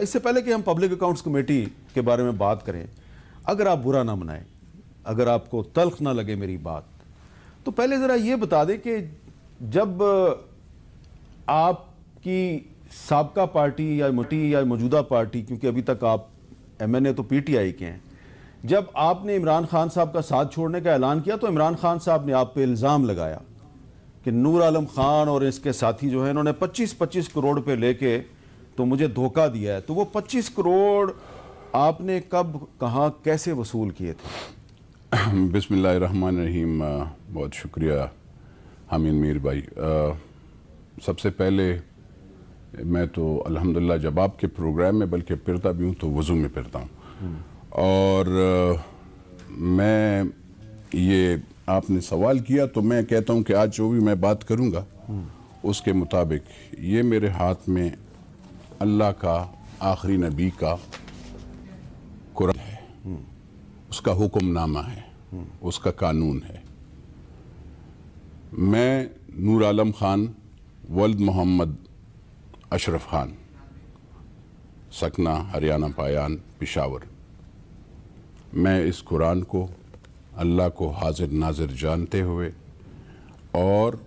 इससे पहले कि हम पब्लिक अकाउंट्स कमेटी के बारे में बात करें अगर आप बुरा ना मनाएं अगर आपको तलख ना लगे मेरी बात तो पहले ज़रा ये बता दें कि जब आपकी सबका पार्टी या मोटी या मौजूदा पार्टी क्योंकि अभी तक आप एम एन ए तो पी टी आई के हैं जब आपने इमरान खान साहब का साथ छोड़ने का ऐलान किया तो इमरान खान साहब ने आप पे इल्ज़ाम लगाया कि नूर आलम खान और इसके साथी जो है इन्होंने पच्चीस पच्चीस करोड़ पे लेके तो मुझे धोखा दिया है तो वो 25 करोड़ आपने कब कहाँ कैसे वसूल किए थे बिसमान रहीम बहुत शुक्रिया हामिद मीर भाई आ, सबसे पहले मैं तो अल्हम्दुलिल्लाह जब आपके प्रोग्राम में बल्कि फिरता भी हूँ तो वज़ू में फिरता हूँ और आ, मैं ये आपने सवाल किया तो मैं कहता हूँ कि आज जो भी मैं बात करूँगा उसके मुताबिक ये मेरे हाथ में अल्लाह का आखिरी नबी का कुरान है उसका हुक्मनामा है उसका कानून है मैं नूर आलम ख़ान वल्द मोहम्मद अशरफ ख़ान सकना हरियाणा पायान पिशावर मैं इस कुरान को अल्लाह को हाजिर नाजिर जानते हुए और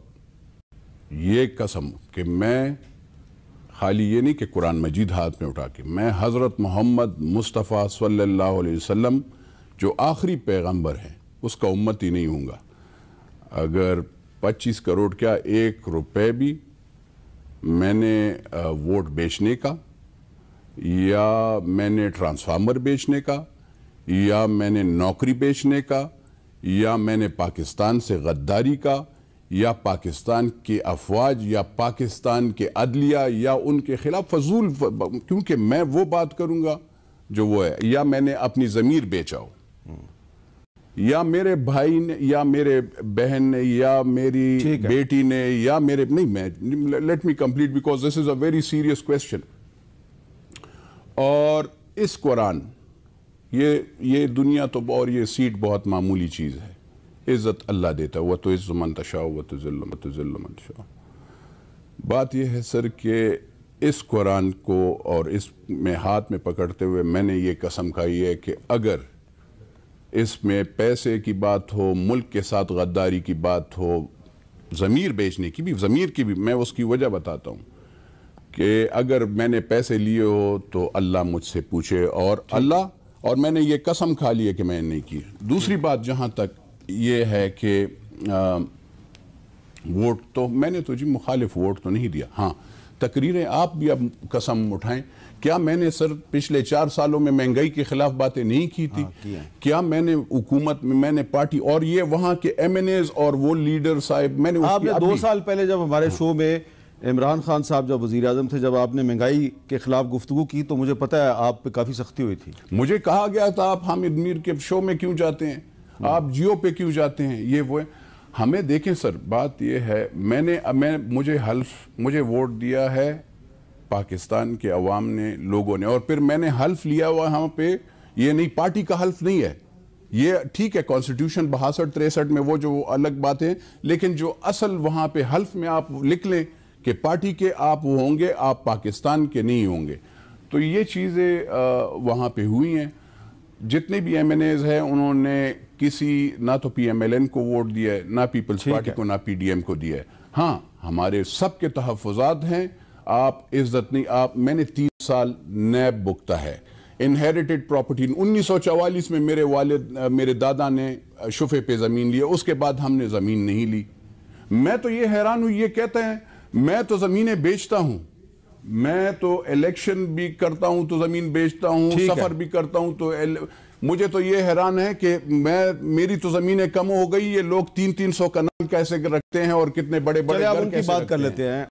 ये कसम कि मैं खाली ये नहीं कि कुरान मजीद हाथ में उठा के मैं हज़रत मोहम्मद मुस्तफ़ा सल्लल्लाहु अलैहि वसल्लम जो आखिरी पैगंबर हैं उसका उम्मत ही नहीं हूँगा अगर 25 करोड़ क्या एक रुपए भी मैंने वोट बेचने का या मैंने ट्रांसफार्मर बेचने का या मैंने नौकरी बेचने का या मैंने पाकिस्तान से गद्दारी का या पाकिस्तान के अफवाज या पाकिस्तान के अदलिया या उनके खिलाफ फजूल क्योंकि मैं वो बात करूंगा जो वो है या मैंने अपनी ज़मीर बेचाओ या मेरे भाई ने या मेरे बहन ने या मेरी बेटी ने या मेरे नहीं मैं let me complete because this is a very serious question और इस कुरान ये ये दुनिया तो और ये सीट बहुत मामूली चीज़ है इज़्ज़त अल्लाह देता है वह तो इज़्ज़मन तशा व तज़िल्लमन तशा बात यह है सर कि इस कुरान को और इस में हाथ में पकड़ते हुए मैंने ये कसम खाई है कि अगर इसमें पैसे की बात हो मुल्क के साथ गद्दारी की बात हो ज़मीर बेचने की भी ज़मीर की भी मैं उसकी वजह बताता हूँ कि अगर मैंने पैसे लिए हो तो अल्लाह मुझसे पूछे और अल्लाह और मैंने ये कसम खा ली है कि मैंने नहीं की दूसरी बात जहाँ तक ये है कि वोट तो मैंने तो जी मुखालिफ वोट तो नहीं दिया हाँ तकरीरें आप भी अब कसम उठाएं क्या मैंने सर पिछले चार सालों में महंगाई के खिलाफ बातें नहीं की थी हाँ, क्या मैंने हुकूमत में मैंने पार्टी और ये वहां के एम एन एज और वो लीडर साहब मैंने आपने दो साल पहले जब हमारे हाँ। शो में इमरान खान साहब जब वजी अजम थे जब आपने महंगाई के खिलाफ गुफ्तु की तो मुझे पता है आप पे काफ़ी सख्ती हुई थी मुझे कहा गया था आप हामिद मीर के शो में क्यों जाते हैं आप जियो पे क्यों जाते हैं ये वो है हमें देखें सर बात ये है मैंने मैं मुझे हल्फ मुझे वोट दिया है पाकिस्तान के अवाम ने लोगों ने और फिर मैंने हल्फ लिया हुआ वहाँ पे ये नहीं पार्टी का हल्फ नहीं है ये ठीक है कॉन्स्टिट्यूशन बहासठ तिरसठ में वो जो वो अलग बात है लेकिन जो असल वहाँ पे हल्फ में आप लिख लें कि पार्टी के आप वो होंगे आप पाकिस्तान के नहीं होंगे तो ये चीज़ें वहाँ पर हुई हैं जितने भी एम एन एज हैं उन्होंने किसी ना तो पी एम एल एन को वोट दिया है ना पीपल्स पार्टी को ना पी को दिया है हाँ हमारे सब के तहफात हैं आप इज्जत नहीं आप मैंने तीस साल नैब बुकता है इनहेरिटेड प्रॉपर्टी उन्नीस में मेरे वालिद मेरे दादा ने शुफे पे ज़मीन लिया उसके बाद हमने ज़मीन नहीं ली मैं तो ये हैरान हूं ये कहते हैं मैं तो जमीने बेचता हूं मैं तो इलेक्शन भी करता हूं तो जमीन बेचता हूं सफर भी करता हूं तो एल... मुझे तो ये हैरान है कि मैं मेरी तो जमीनें कम हो गई ये लोग तीन तीन सौ कनाल कैसे रखते हैं और कितने बड़े बड़े आप उनकी बात कर लेते हैं